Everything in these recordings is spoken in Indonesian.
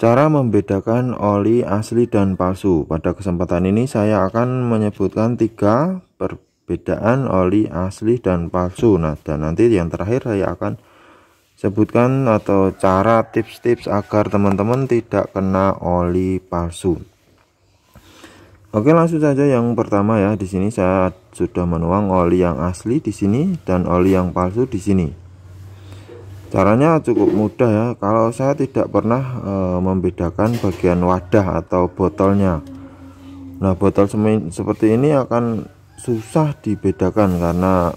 Cara membedakan oli asli dan palsu. Pada kesempatan ini saya akan menyebutkan tiga perbedaan oli asli dan palsu. Nah, dan nanti yang terakhir saya akan sebutkan atau cara tips-tips agar teman-teman tidak kena oli palsu. Oke, langsung saja yang pertama ya. Di sini saya sudah menuang oli yang asli di sini dan oli yang palsu di sini. Caranya cukup mudah ya. Kalau saya tidak pernah e, membedakan bagian wadah atau botolnya. Nah, botol seperti ini akan susah dibedakan karena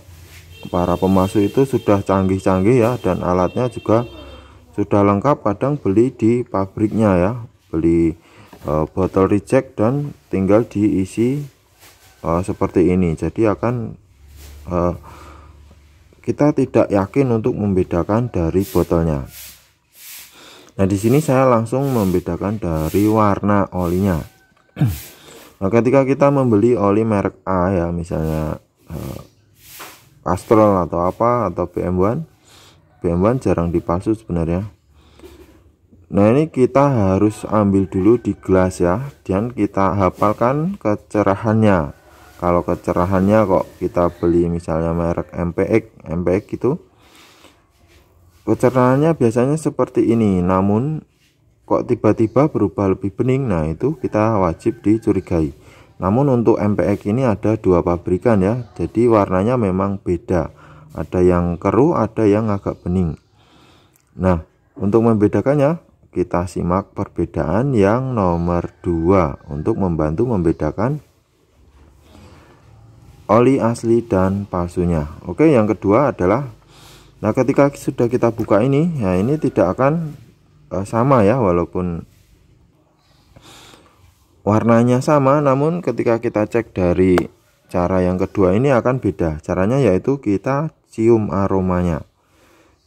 para pemasuk itu sudah canggih-canggih ya dan alatnya juga sudah lengkap. Kadang beli di pabriknya ya, beli e, botol reject dan tinggal diisi e, seperti ini. Jadi akan e, kita tidak yakin untuk membedakan dari botolnya. Nah, di sini saya langsung membedakan dari warna olinya. Nah, ketika kita membeli oli merek A ya, misalnya eh, Castrol atau apa atau BM1, BM1 jarang dipalsu sebenarnya. Nah, ini kita harus ambil dulu di gelas ya dan kita hafalkan kecerahannya kalau kecerahannya kok kita beli misalnya merek MPX MPX itu kecerahannya biasanya seperti ini namun kok tiba-tiba berubah lebih bening nah itu kita wajib dicurigai namun untuk MPX ini ada dua pabrikan ya jadi warnanya memang beda ada yang keruh ada yang agak bening nah untuk membedakannya kita simak perbedaan yang nomor 2 untuk membantu membedakan oli asli dan palsunya oke yang kedua adalah nah ketika sudah kita buka ini ya ini tidak akan uh, sama ya walaupun warnanya sama namun ketika kita cek dari cara yang kedua ini akan beda caranya yaitu kita cium aromanya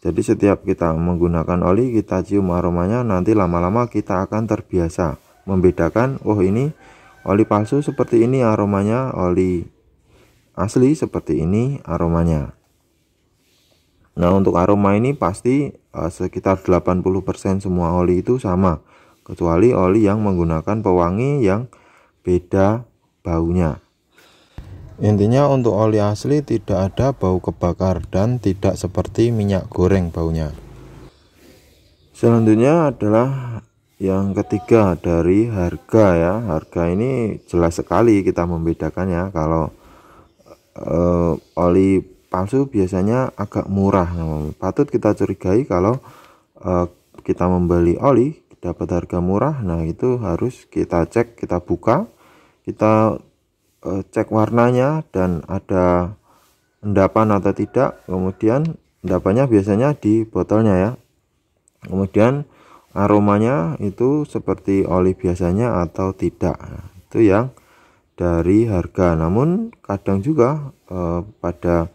jadi setiap kita menggunakan oli kita cium aromanya nanti lama-lama kita akan terbiasa membedakan oh ini oli palsu seperti ini aromanya oli asli seperti ini aromanya. Nah, untuk aroma ini pasti uh, sekitar 80% semua oli itu sama, kecuali oli yang menggunakan pewangi yang beda baunya. Intinya untuk oli asli tidak ada bau kebakar dan tidak seperti minyak goreng baunya. Selanjutnya adalah yang ketiga dari harga ya. Harga ini jelas sekali kita membedakannya kalau uh, oli palsu biasanya agak murah. Patut kita curigai kalau uh, kita membeli oli dapat harga murah. Nah, itu harus kita cek, kita buka, kita uh, cek warnanya dan ada endapan atau tidak. Kemudian endapannya biasanya di botolnya ya. Kemudian aromanya itu seperti oli biasanya atau tidak. Nah, itu yang dari harga. Namun kadang juga eh, pada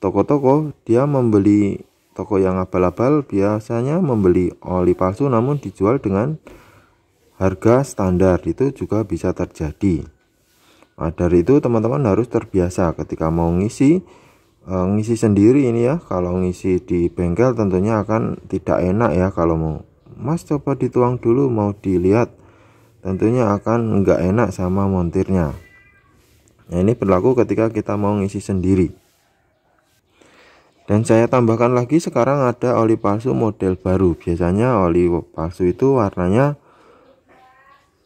toko-toko dia membeli toko yang abal-abal biasanya membeli oli palsu namun dijual dengan harga standar itu juga bisa terjadi. Nah, dari itu teman-teman harus terbiasa ketika mau ngisi eh, ngisi sendiri ini ya. Kalau ngisi di bengkel tentunya akan tidak enak ya kalau mau Mas coba dituang dulu mau dilihat tentunya akan nggak enak sama montirnya. Nah, ini berlaku ketika kita mau ngisi sendiri. Dan saya tambahkan lagi sekarang ada oli palsu model baru. Biasanya oli palsu itu warnanya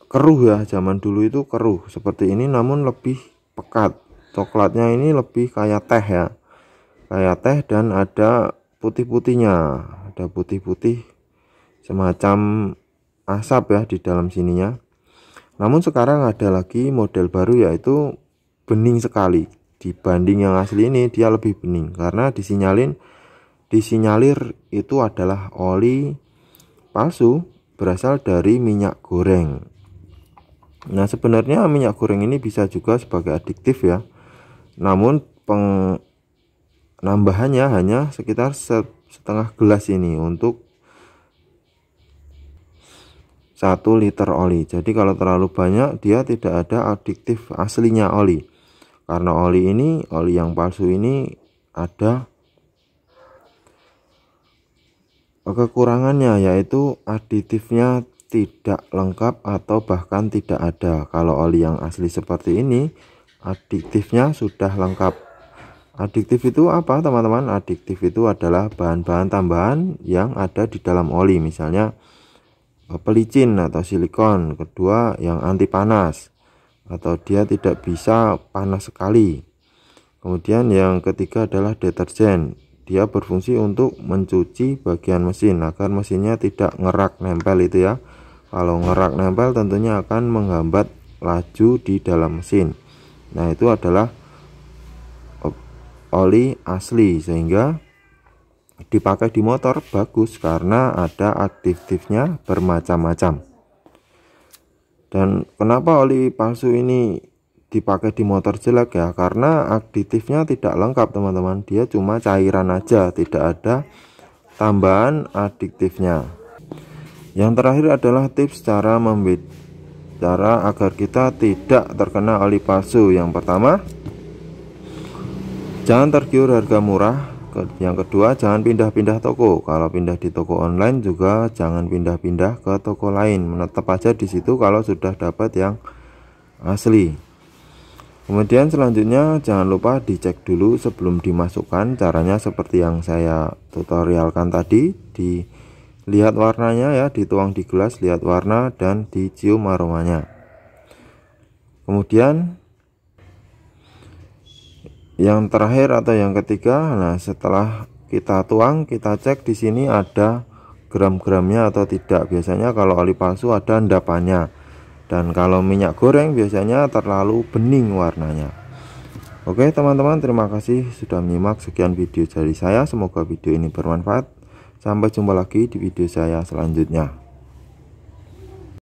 keruh ya. Zaman dulu itu keruh seperti ini namun lebih pekat. Coklatnya ini lebih kayak teh ya. Kayak teh dan ada putih-putihnya. Ada putih-putih semacam asap ya di dalam sininya. Namun sekarang ada lagi model baru yaitu bening sekali. Dibanding yang asli ini dia lebih bening karena disinyalin disinyalir itu adalah oli palsu berasal dari minyak goreng. Nah, sebenarnya minyak goreng ini bisa juga sebagai adiktif ya. Namun penambahannya hanya sekitar setengah gelas ini untuk 1 liter oli. Jadi kalau terlalu banyak dia tidak ada adiktif aslinya oli. Karena oli ini, oli yang palsu ini ada kekurangannya yaitu aditifnya tidak lengkap atau bahkan tidak ada. Kalau oli yang asli seperti ini adiktifnya sudah lengkap. Adiktif itu apa teman-teman? Adiktif itu adalah bahan-bahan tambahan yang ada di dalam oli misalnya pelicin atau silikon, kedua yang anti panas atau dia tidak bisa panas sekali. Kemudian yang ketiga adalah deterjen. Dia berfungsi untuk mencuci bagian mesin agar mesinnya tidak ngerak nempel itu ya. Kalau ngerak nempel tentunya akan menghambat laju di dalam mesin. Nah, itu adalah eh, oli asli sehingga dipakai di motor bagus karena ada aktif-aktifnya bermacam-macam dan kenapa oli palsu ini dipakai di motor jelek ya karena aktifnya tidak lengkap teman-teman dia cuma cairan aja tidak ada tambahan adiktifnya yang terakhir adalah tips cara membed cara agar kita tidak terkena oli palsu yang pertama jangan tergiur harga murah yang kedua, jangan pindah-pindah toko. Kalau pindah di toko online juga jangan pindah-pindah ke toko lain. Menetap aja di situ kalau sudah dapat yang asli. Kemudian selanjutnya jangan lupa dicek dulu sebelum dimasukkan caranya seperti yang saya tutorialkan tadi dilihat warnanya ya dituang di gelas lihat warna dan dicium aromanya kemudian yang terakhir atau yang ketiga nah setelah kita tuang kita cek di sini ada gram-gramnya atau tidak biasanya kalau oli palsu ada endapannya dan kalau minyak goreng biasanya terlalu bening warnanya oke teman-teman terima kasih sudah menyimak sekian video dari saya semoga video ini bermanfaat sampai jumpa lagi di video saya selanjutnya